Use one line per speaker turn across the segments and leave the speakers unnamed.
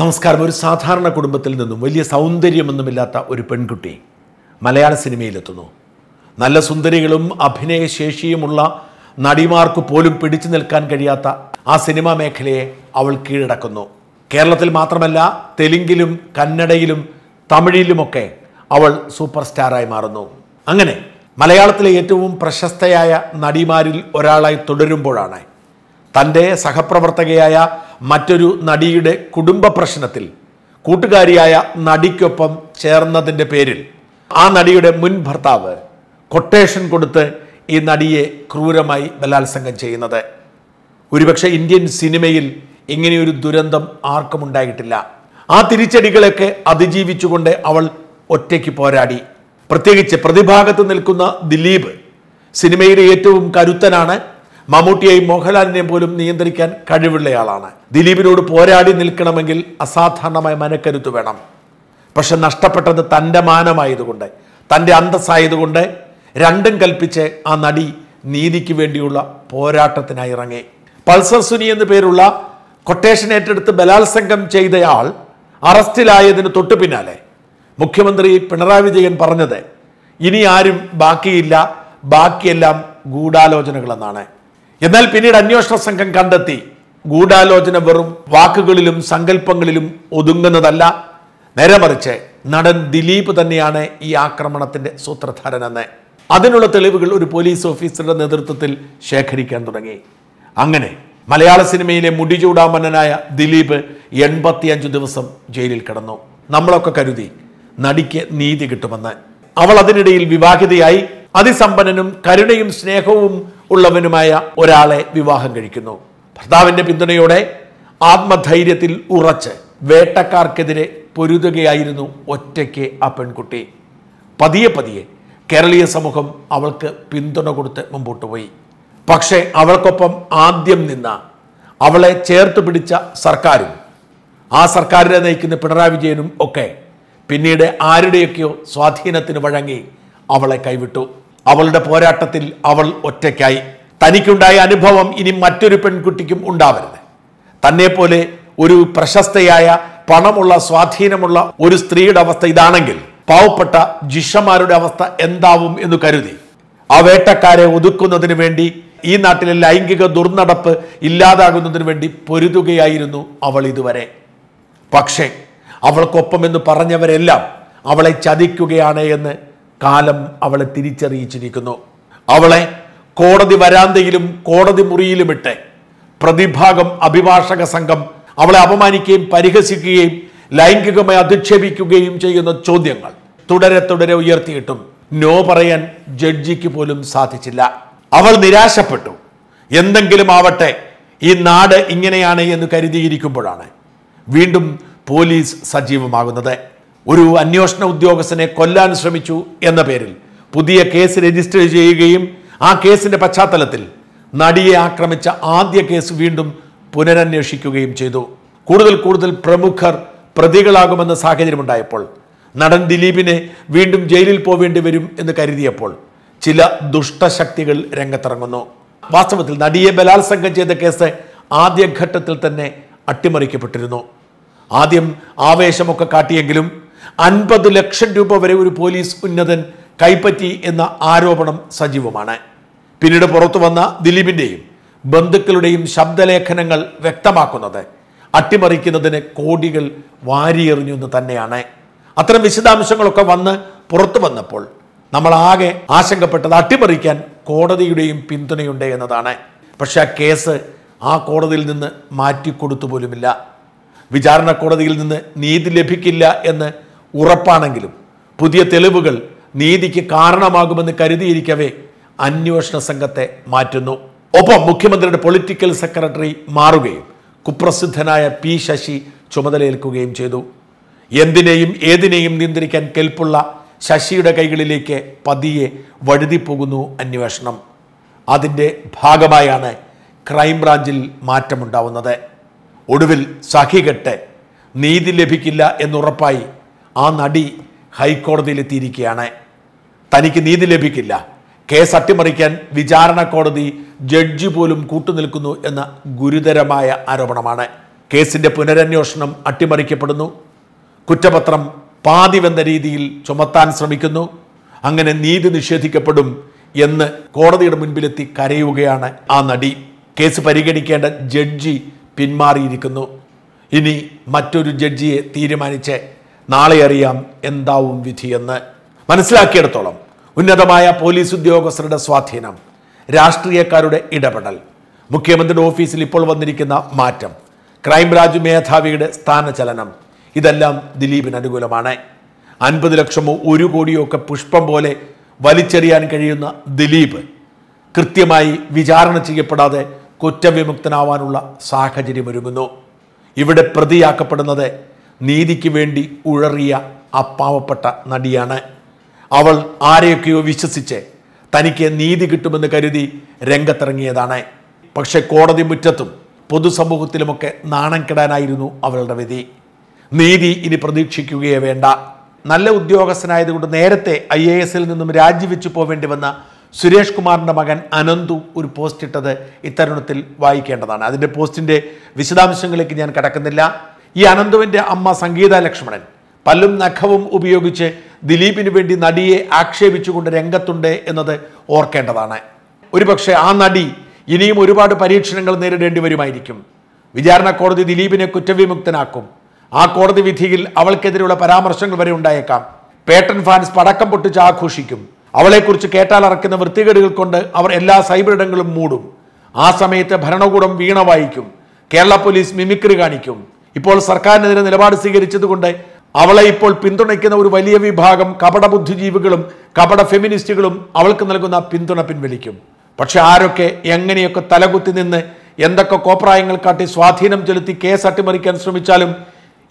നമസ്കാരം ഒരു സാധാരണ കുടുംബത്തിൽ നിന്നും വലിയ സൗന്ദര്യമൊന്നുമില്ലാത്ത ഒരു പെൺകുട്ടി മലയാള സിനിമയിലെത്തുന്നു നല്ല സുന്ദരികളും അഭിനയശേഷിയുമുള്ള നടിമാർക്ക് പോലും പിടിച്ചു നിൽക്കാൻ കഴിയാത്ത ആ സിനിമാ മേഖലയെ അവൾ കീഴടക്കുന്നു കേരളത്തിൽ മാത്രമല്ല തെലുങ്കിലും കന്നഡയിലും തമിഴിലുമൊക്കെ അവൾ സൂപ്പർ സ്റ്റാറായി മാറുന്നു അങ്ങനെ മലയാളത്തിലെ ഏറ്റവും പ്രശസ്തയായ നടിമാരിൽ ഒരാളായി തുടരുമ്പോഴാണ് തൻ്റെ സഹപ്രവർത്തകയായ മറ്റൊരു നടിയുടെ കുടുംബ പ്രശ്നത്തിൽ കൂട്ടുകാരിയായ നടിക്കൊപ്പം ചേർന്നതിൻ്റെ പേരിൽ ആ നടിയുടെ മുൻ ഭർത്താവ് കൊട്ടേഷൻ കൊടുത്ത് ഈ നടിയെ ക്രൂരമായി ബലാത്സംഗം ചെയ്യുന്നത് ഒരുപക്ഷെ ഇന്ത്യൻ സിനിമയിൽ ഇങ്ങനെയൊരു ദുരന്തം ആർക്കും ഉണ്ടായിട്ടില്ല ആ തിരിച്ചടികളൊക്കെ അതിജീവിച്ചുകൊണ്ട് അവൾ ഒറ്റയ്ക്ക് പോരാടി പ്രത്യേകിച്ച് പ്രതിഭാഗത്ത് നിൽക്കുന്ന ദിലീപ് സിനിമയുടെ ഏറ്റവും കരുത്തനാണ് മമ്മൂട്ടിയെയും മോഹൻലാലിനെയും പോലും നിയന്ത്രിക്കാൻ കഴിവുള്ളയാളാണ് ദിലീപിനോട് പോരാടി നിൽക്കണമെങ്കിൽ അസാധാരണമായ മനക്കരുത്ത് വേണം പക്ഷെ നഷ്ടപ്പെട്ടത് തൻ്റെ മാനമായതുകൊണ്ട് തൻ്റെ അന്തസ്സായതുകൊണ്ട് രണ്ടും കൽപ്പിച്ച് ആ നടി നീതിക്ക് വേണ്ടിയുള്ള പോരാട്ടത്തിനായി ഇറങ്ങി പൾസർ സുനി എന്നു പേരുള്ള കൊട്ടേഷൻ ഏറ്റെടുത്ത് ബലാത്സംഗം ചെയ്തയാൾ അറസ്റ്റിലായതിന് തൊട്ടു പിന്നാലെ മുഖ്യമന്ത്രി പിണറായി വിജയൻ പറഞ്ഞത് ഇനി ആരും ബാക്കിയില്ല ബാക്കിയെല്ലാം ഗൂഢാലോചനകളെന്നാണ് എന്നാൽ പിന്നീട് അന്വേഷണ സംഘം കണ്ടെത്തി ഗൂഢാലോചന വെറും വാക്കുകളിലും സങ്കല്പങ്ങളിലും ഒതുങ്ങുന്നതല്ല നേരെ മറിച്ച് നടൻ ദിലീപ് തന്നെയാണ് ഈ ആക്രമണത്തിന്റെ സൂത്രധാരനെന്ന് അതിനുള്ള തെളിവുകൾ ഒരു പോലീസ് ഓഫീസറുടെ നേതൃത്വത്തിൽ ശേഖരിക്കാൻ തുടങ്ങി അങ്ങനെ മലയാള സിനിമയിലെ മുടിചൂടാമന്നനായ ദിലീപ് എൺപത്തിയഞ്ച് ദിവസം ജയിലിൽ കിടന്നു നമ്മളൊക്കെ കരുതി നടിക്ക് നീതി കിട്ടുമെന്ന് അവൾ അതിനിടയിൽ വിവാഹിതയായി അതിസമ്പന്നനും കരുണയും സ്നേഹവും ഉള്ളവനുമായ ഒരാളെ വിവാഹം കഴിക്കുന്നു ഭർത്താവിൻ്റെ പിന്തുണയോടെ ആത്മധൈര്യത്തിൽ ഉറച്ച് വേട്ടക്കാർക്കെതിരെ പൊരുതുകയായിരുന്നു ഒറ്റയ്ക്ക് ആ പെൺകുട്ടി പതിയെ പതിയെ കേരളീയ സമൂഹം അവൾക്ക് പിന്തുണ കൊടുത്ത് മുമ്പോട്ട് പോയി പക്ഷേ അവൾക്കൊപ്പം ആദ്യം നിന്ന അവളെ ചേർത്ത് പിടിച്ച സർക്കാരും ആ സർക്കാരിനെ നയിക്കുന്ന പിണറായി വിജയനും ഒക്കെ പിന്നീട് ആരുടെയൊക്കെയോ സ്വാധീനത്തിന് വഴങ്ങി അവളെ കൈവിട്ടു അവളുടെ പോരാട്ടത്തിൽ അവൾ ഒറ്റയ്ക്കായി തനിക്കുണ്ടായ അനുഭവം ഇനി മറ്റൊരു പെൺകുട്ടിക്കും ഉണ്ടാവരുത് തന്നെപ്പോലെ ഒരു പ്രശസ്തയായ പണമുള്ള സ്വാധീനമുള്ള ഒരു സ്ത്രീയുടെ അവസ്ഥ ഇതാണെങ്കിൽ പാവപ്പെട്ട ജിഷമാരുടെ അവസ്ഥ എന്താവും എന്ന് കരുതി ആ വേട്ടക്കാരെ ഒതുക്കുന്നതിന് വേണ്ടി ഈ നാട്ടിലെ ലൈംഗിക ദുർനടപ്പ് ഇല്ലാതാകുന്നതിന് വേണ്ടി പൊരുതുകയായിരുന്നു അവൾ ഇതുവരെ പക്ഷേ അവൾക്കൊപ്പം എന്ന് പറഞ്ഞവരെല്ലാം അവളെ ചതിക്കുകയാണ് എന്ന് കാലം അവളെ തിരിച്ചറിയിച്ചിരിക്കുന്നു അവളെ കോടതി വരാന്തയിലും കോടതി മുറിയിലുമിട്ട് പ്രതിഭാഗം അഭിഭാഷക സംഘം അവളെ അപമാനിക്കുകയും പരിഹസിക്കുകയും ലൈംഗികമായി അധിക്ഷേപിക്കുകയും ചെയ്യുന്ന ചോദ്യങ്ങൾ തുടരെ തുടരെ ഉയർത്തിയിട്ടും നോ പറയാൻ ജഡ്ജിക്ക് പോലും സാധിച്ചില്ല അവൾ നിരാശപ്പെട്ടു എന്തെങ്കിലും ആവട്ടെ ഈ നാട് ഇങ്ങനെയാണ് എന്ന് കരുതിയിരിക്കുമ്പോഴാണ് വീണ്ടും പോലീസ് സജീവമാകുന്നത് ഒരു അന്വേഷണ ഉദ്യോഗസ്ഥനെ കൊല്ലാൻ ശ്രമിച്ചു എന്ന പേരിൽ പുതിയ കേസ് രജിസ്റ്റർ ചെയ്യുകയും ആ കേസിൻ്റെ പശ്ചാത്തലത്തിൽ നടിയെ ആക്രമിച്ച ആദ്യ കേസ് വീണ്ടും പുനരന്വേഷിക്കുകയും ചെയ്തു കൂടുതൽ കൂടുതൽ പ്രമുഖർ പ്രതികളാകുമെന്ന സാഹചര്യമുണ്ടായപ്പോൾ നടൻ ദിലീപിനെ വീണ്ടും ജയിലിൽ പോവേണ്ടി വരും എന്ന് കരുതിയപ്പോൾ ചില ദുഷ്ടശക്തികൾ രംഗത്തിറങ്ങുന്നു വാസ്തവത്തിൽ നടിയെ ബലാത്സംഗം ചെയ്ത കേസ് ആദ്യഘട്ടത്തിൽ തന്നെ അട്ടിമറിക്കപ്പെട്ടിരുന്നു ആദ്യം ആവേശമൊക്കെ കാട്ടിയെങ്കിലും അൻപത് ലക്ഷം രൂപ വരെ ഒരു പോലീസ് ഉന്നതൻ കൈപ്പറ്റി എന്ന ആരോപണം സജീവമാണ് പിന്നീട് പുറത്തു വന്ന ദിലീപിൻ്റെയും ബന്ധുക്കളുടെയും ശബ്ദലേഖനങ്ങൾ വ്യക്തമാക്കുന്നത് അട്ടിമറിക്കുന്നതിന് കോടികൾ വാരിയെറിഞ്ഞു എന്ന് തന്നെയാണ് അത്തരം വിശദാംശങ്ങളൊക്കെ വന്ന് പുറത്തു വന്നപ്പോൾ നമ്മൾ ആകെ ആശങ്കപ്പെട്ടത് അട്ടിമറിക്കാൻ കോടതിയുടെയും പിന്തുണയുണ്ട് എന്നതാണ് പക്ഷെ ആ കേസ് ആ കോടതിയിൽ നിന്ന് മാറ്റിക്കൊടുത്തു പോലുമില്ല വിചാരണ കോടതിയിൽ നിന്ന് നീതി ലഭിക്കില്ല എന്ന് ഉറപ്പാണെങ്കിലും പുതിയ തെളിവുകൾ നീതിക്ക് കാരണമാകുമെന്ന് കരുതിയിരിക്കവേ അന്വേഷണ സംഘത്തെ മാറ്റുന്നു ഒപ്പം മുഖ്യമന്ത്രിയുടെ പൊളിറ്റിക്കൽ സെക്രട്ടറി മാറുകയും കുപ്രസിദ്ധനായ പി ശശി ചുമതലയേൽക്കുകയും ചെയ്തു എന്തിനേയും ഏതിനേയും നിയന്ത്രിക്കാൻ കെൽപ്പുള്ള ശശിയുടെ കൈകളിലേക്ക് പതിയെ വഴുതിപ്പോകുന്നു അന്വേഷണം അതിൻ്റെ ഭാഗമായാണ് ക്രൈംബ്രാഞ്ചിൽ മാറ്റമുണ്ടാവുന്നത് ഒടുവിൽ സഖികെട്ട് നീതി ലഭിക്കില്ല എന്നുറപ്പായി ആ നടി ഹൈക്കോടതിയിലെത്തിയിരിക്കുകയാണ് തനിക്ക് നീതി ലഭിക്കില്ല കേസ് അട്ടിമറിക്കാൻ വിചാരണ കോടതി ജഡ്ജി പോലും കൂട്ടുനിൽക്കുന്നു എന്ന ഗുരുതരമായ ആരോപണമാണ് കേസിൻ്റെ പുനരന്വേഷണം അട്ടിമറിക്കപ്പെടുന്നു കുറ്റപത്രം പാതിവെന്ന രീതിയിൽ ചുമത്താൻ ശ്രമിക്കുന്നു അങ്ങനെ നീതി നിഷേധിക്കപ്പെടും എന്ന് കോടതിയുടെ മുൻപിലെത്തി കരയുകയാണ് ആ നടി കേസ് പരിഗണിക്കേണ്ട ജഡ്ജി പിന്മാറിയിരിക്കുന്നു ഇനി മറ്റൊരു ജഡ്ജിയെ തീരുമാനിച്ച് നാളെ അറിയാം എന്താവും വിധിയെന്ന് മനസ്സിലാക്കിയെടുത്തോളം ഉന്നതമായ പോലീസ് ഉദ്യോഗസ്ഥരുടെ സ്വാധീനം രാഷ്ട്രീയക്കാരുടെ ഇടപെടൽ മുഖ്യമന്ത്രിയുടെ ഓഫീസിൽ ഇപ്പോൾ വന്നിരിക്കുന്ന മാറ്റം ക്രൈംബ്രാഞ്ച് മേധാവിയുടെ സ്ഥാനചലനം ഇതെല്ലാം ദിലീപിന് അനുകൂലമാണ് അൻപത് ലക്ഷമോ ഒരു കോടിയോ ഒക്കെ പുഷ്പം പോലെ വലിച്ചെറിയാൻ കഴിയുന്ന ദിലീപ് കൃത്യമായി വിചാരണ ചെയ്യപ്പെടാതെ കുറ്റവിമുക്തനാവാനുള്ള സാഹചര്യമൊരുങ്ങുന്നു ഇവിടെ പ്രതിയാക്കപ്പെടുന്നത് നീതിക്ക് വേണ്ടി ഉഴറിയ ആ പാവപ്പെട്ട നടിയാണ് അവൾ ആരെയൊക്കെയോ വിശ്വസിച്ച് തനിക്ക് നീതി കിട്ടുമെന്ന് കരുതി രംഗത്തിറങ്ങിയതാണ് പക്ഷെ കോടതി മുറ്റത്തും പൊതുസമൂഹത്തിലുമൊക്കെ നാണം കെടാനായിരുന്നു അവളുടെ വിധി നീതി ഇനി പ്രതീക്ഷിക്കുകയേ വേണ്ട നല്ല ഉദ്യോഗസ്ഥനായതുകൊണ്ട് നേരത്തെ ഐ എ എസിൽ നിന്നും രാജിവെച്ചു പോവേണ്ടി വന്ന സുരേഷ് കുമാറിൻ്റെ മകൻ അനന്തു ഒരു പോസ്റ്റ് ഇട്ടത് ഇത്തരുണത്തിൽ വായിക്കേണ്ടതാണ് അതിൻ്റെ പോസ്റ്റിൻ്റെ വിശദാംശങ്ങളിലേക്ക് ഞാൻ കടക്കുന്നില്ല ഈ അനന്തുവിൻ്റെ അമ്മ സംഗീത ലക്ഷ്മണൻ പല്ലും നഖവും ഉപയോഗിച്ച് ദിലീപിന് വേണ്ടി നടിയെ ആക്ഷേപിച്ചുകൊണ്ട് രംഗത്തുണ്ട് എന്നത് ഓർക്കേണ്ടതാണ് ഒരുപക്ഷെ ആ നടി ഇനിയും ഒരുപാട് പരീക്ഷണങ്ങൾ നേരിടേണ്ടി വരുമായിരിക്കും വിചാരണ കോടതി ദിലീപിനെ കുറ്റവിമുക്തനാക്കും ആ കോടതി വിധിയിൽ അവൾക്കെതിരെയുള്ള പരാമർശങ്ങൾ വരെ ഉണ്ടായേക്കാം പേട്ടൻ ഫാൻസ് പടക്കം പൊട്ടിച്ച് ആഘോഷിക്കും അവളെക്കുറിച്ച് കേട്ടാൽ അറക്കുന്ന വൃത്തികേടുകൾ കൊണ്ട് അവർ എല്ലാ സൈബർ ഇടങ്ങളും മൂടും ആ സമയത്ത് ഭരണകൂടം വീണ വായിക്കും കേരള പോലീസ് മിമിക്രി കാണിക്കും ഇപ്പോൾ സർക്കാരിനെതിരെ നിലപാട് സ്വീകരിച്ചതുകൊണ്ട് അവളെ ഇപ്പോൾ പിന്തുണയ്ക്കുന്ന ഒരു വലിയ വിഭാഗം കപട ബുദ്ധിജീവികളും കപട ഫെമിനിസ്റ്റുകളും അവൾക്ക് നൽകുന്ന പിന്തുണ പിൻവലിക്കും പക്ഷെ ആരൊക്കെ എങ്ങനെയൊക്കെ തലകുത്തി നിന്ന് എന്തൊക്കെ കോപ്രായങ്ങൾ കാട്ടി സ്വാധീനം ചെലുത്തി കേസ് അട്ടിമറിക്കാൻ ശ്രമിച്ചാലും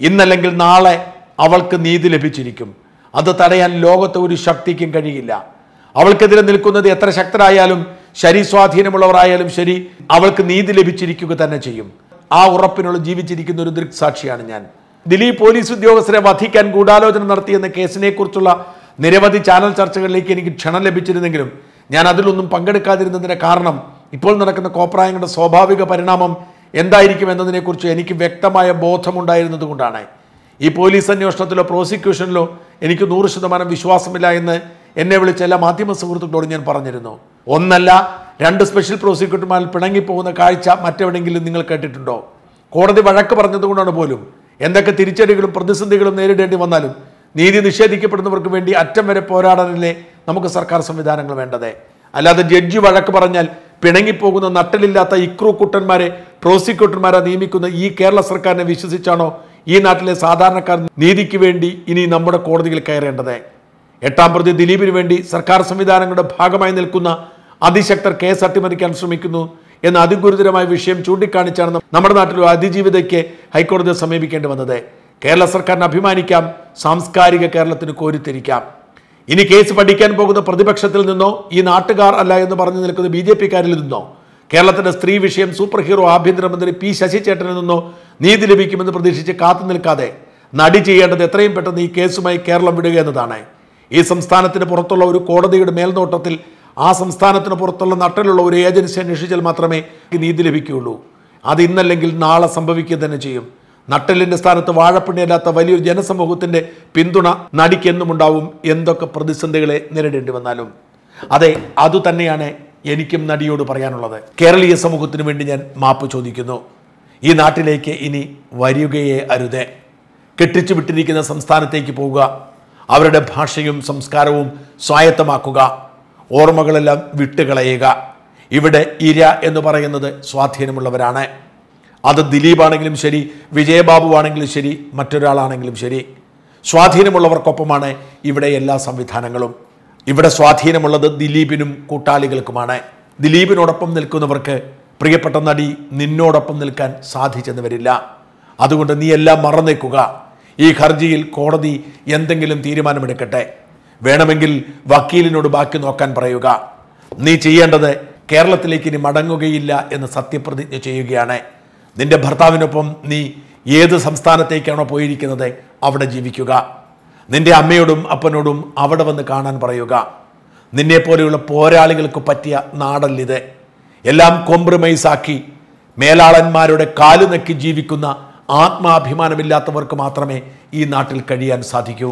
ഇന്നല്ലെങ്കിൽ നാളെ അവൾക്ക് നീതി ലഭിച്ചിരിക്കും അത് തടയാൻ ലോകത്തെ ഒരു ശക്തിക്കും കഴിയില്ല അവൾക്കെതിരെ നിൽക്കുന്നത് എത്ര ശക്തരായാലും ശരി സ്വാധീനമുള്ളവരായാലും ശരി അവൾക്ക് നീതി ലഭിച്ചിരിക്കുക തന്നെ ചെയ്യും ആ ഉറപ്പിനുള്ള ജീവിച്ചിരിക്കുന്ന ഒരു ദൃക്സാക്ഷിയാണ് ഞാൻ ദിലീപ് പോലീസ് ഉദ്യോഗസ്ഥരെ വധിക്കാൻ ഗൂഢാലോചന നടത്തിയെന്ന കേസിനെ കുറിച്ചുള്ള നിരവധി ചാനൽ ചർച്ചകളിലേക്ക് എനിക്ക് ക്ഷണം ലഭിച്ചിരുന്നെങ്കിലും ഞാൻ അതിലൊന്നും പങ്കെടുക്കാതിരുന്നതിൻ്റെ കാരണം ഇപ്പോൾ നടക്കുന്ന കോപ്രായങ്ങളുടെ സ്വാഭാവിക പരിണാമം എന്തായിരിക്കും എന്നതിനെക്കുറിച്ച് എനിക്ക് വ്യക്തമായ ബോധമുണ്ടായിരുന്നതുകൊണ്ടാണ് ഈ പോലീസ് അന്വേഷണത്തിലോ പ്രോസിക്യൂഷനിലോ എനിക്ക് നൂറ് ശതമാനം വിശ്വാസമില്ല എന്ന് എന്നെ വിളിച്ച എല്ലാ മാധ്യമ സുഹൃത്തുക്കളോട് ഞാൻ പറഞ്ഞിരുന്നു ഒന്നല്ല രണ്ട് സ്പെഷ്യൽ പ്രോസിക്യൂട്ടർമാരിൽ പിണങ്ങിപ്പോകുന്ന കാഴ്ച മറ്റെവിടെയെങ്കിലും നിങ്ങൾ കേട്ടിട്ടുണ്ടോ കോടതി വഴക്ക് പറഞ്ഞതുകൊണ്ടാണ് പോലും എന്തൊക്കെ തിരിച്ചടികളും പ്രതിസന്ധികളും നേരിടേണ്ടി വന്നാലും നീതി നിഷേധിക്കപ്പെടുന്നവർക്ക് വേണ്ടി അറ്റം വരെ പോരാടാനല്ലേ നമുക്ക് സർക്കാർ സംവിധാനങ്ങൾ വേണ്ടത് അല്ലാതെ ജഡ്ജി വഴക്ക് പറഞ്ഞാൽ പിണങ്ങിപ്പോകുന്ന നട്ടലില്ലാത്ത ഇക്രൂ കുട്ടന്മാരെ പ്രോസിക്യൂട്ടർമാരെ നിയമിക്കുന്ന ഈ കേരള സർക്കാരിനെ വിശ്വസിച്ചാണോ ഈ നാട്ടിലെ സാധാരണക്കാർ നീതിക്ക് വേണ്ടി ഇനി നമ്മുടെ കോടതിയിൽ കയറേണ്ടത് എട്ടാം പ്രതി ദിലീപിന് വേണ്ടി സർക്കാർ സംവിധാനങ്ങളുടെ ഭാഗമായി നിൽക്കുന്ന അതിശക്തർ കേസ് അട്ടിമറിക്കാൻ ശ്രമിക്കുന്നു എന്ന അതിഗുരുതരമായ വിഷയം ചൂണ്ടിക്കാണിച്ചാണ് നമ്മുടെ നാട്ടിലെ അതിജീവിതയ്ക്ക് ഹൈക്കോടതിയെ സമീപിക്കേണ്ടി വന്നത് കേരള സർക്കാരിനെ അഭിമാനിക്കാം സാംസ്കാരിക കേരളത്തിന് കോരിത്തിരിക്കാം ഇനി കേസ് പഠിക്കാൻ പോകുന്ന പ്രതിപക്ഷത്തിൽ നിന്നോ ഈ നാട്ടുകാർ അല്ല എന്ന് പറഞ്ഞു നിൽക്കുന്ന ബി ജെ പിക്കാരിൽ നിന്നോ കേരളത്തിന്റെ സ്ത്രീ വിഷയം സൂപ്പർ ഹീറോ ആഭ്യന്തരമന്ത്രി പി ശശിചേട്ടനിൽ നിന്നോ നീതി ലഭിക്കുമെന്ന് പ്രതീക്ഷിച്ച് കാത്തു നിൽക്കാതെ നടി ചെയ്യേണ്ടത് എത്രയും പെട്ടെന്ന് ഈ കേസുമായി കേരളം വിടുക എന്നതാണ് ഈ സംസ്ഥാനത്തിന് പുറത്തുള്ള ഒരു കോടതിയുടെ മേൽനോട്ടത്തിൽ ആ സംസ്ഥാനത്തിന് പുറത്തുള്ള നട്ടലുള്ള ഒരു ഏജൻസി അന്വേഷിച്ചാൽ മാത്രമേ നീതി ലഭിക്കുകയുള്ളൂ അത് ഇന്നല്ലെങ്കിൽ നാളെ സംഭവിക്കുക തന്നെ ചെയ്യും നട്ടലിൻ്റെ സ്ഥാനത്ത് വാഴപ്പിണ്ണിയല്ലാത്ത വലിയൊരു ജനസമൂഹത്തിൻ്റെ പിന്തുണ നടിക്കെന്നും ഉണ്ടാവും എന്തൊക്കെ പ്രതിസന്ധികളെ നേരിടേണ്ടി വന്നാലും അതെ അതുതന്നെയാണ് എനിക്കും നടിയോട് പറയാനുള്ളത് കേരളീയ സമൂഹത്തിന് വേണ്ടി ഞാൻ മാപ്പ് ചോദിക്കുന്നു ഈ നാട്ടിലേക്ക് ഇനി വരികയേ അരുതേ കെട്ടിച്ചു വിട്ടിരിക്കുന്ന സംസ്ഥാനത്തേക്ക് പോവുക അവരുടെ ഭാഷയും സംസ്കാരവും സ്വായത്തമാക്കുക ഓർമ്മകളെല്ലാം വിട്ടുകളയുക ഇവിടെ ഇര എന്ന് പറയുന്നത് സ്വാധീനമുള്ളവരാണ് അത് ദിലീപാണെങ്കിലും ശരി വിജയബാബു ആണെങ്കിലും ശരി മറ്റൊരാളാണെങ്കിലും ശരി സ്വാധീനമുള്ളവർക്കൊപ്പമാണ് ഇവിടെ എല്ലാ സംവിധാനങ്ങളും ഇവിടെ സ്വാധീനമുള്ളത് ദിലീപിനും കൂട്ടാളികൾക്കുമാണ് ദിലീപിനോടൊപ്പം നിൽക്കുന്നവർക്ക് പ്രിയപ്പെട്ട നടി നിന്നോടൊപ്പം നിൽക്കാൻ സാധിച്ചെന്ന് വരില്ല അതുകൊണ്ട് നീ എല്ലാം മറന്നേക്കുക ഈ ഹർജിയിൽ കോടതി എന്തെങ്കിലും തീരുമാനമെടുക്കട്ടെ വേണമെങ്കിൽ വക്കീലിനോട് ബാക്കി നോക്കാൻ പറയുക നീ ചെയ്യേണ്ടത് കേരളത്തിലേക്ക് ഇനി മടങ്ങുകയില്ല എന്ന് സത്യപ്രതിജ്ഞ ചെയ്യുകയാണ് നിന്റെ ഭർത്താവിനൊപ്പം നീ ഏത് സംസ്ഥാനത്തേക്കാണോ പോയിരിക്കുന്നത് അവിടെ ജീവിക്കുക നിന്റെ അമ്മയോടും അപ്പനോടും അവിടെ വന്ന് കാണാൻ പറയുക പോലെയുള്ള പോരാളികൾക്ക് പറ്റിയ നാടല്ലിത് എല്ലാം കോംപ്രമൈസ് ആക്കി മേലാളന്മാരുടെ കാലു നക്കി ജീവിക്കുന്ന ആത്മാഭിമാനമില്ലാത്തവർക്ക് മാത്രമേ ഈ നാട്ടിൽ കഴിയാൻ സാധിക്കൂ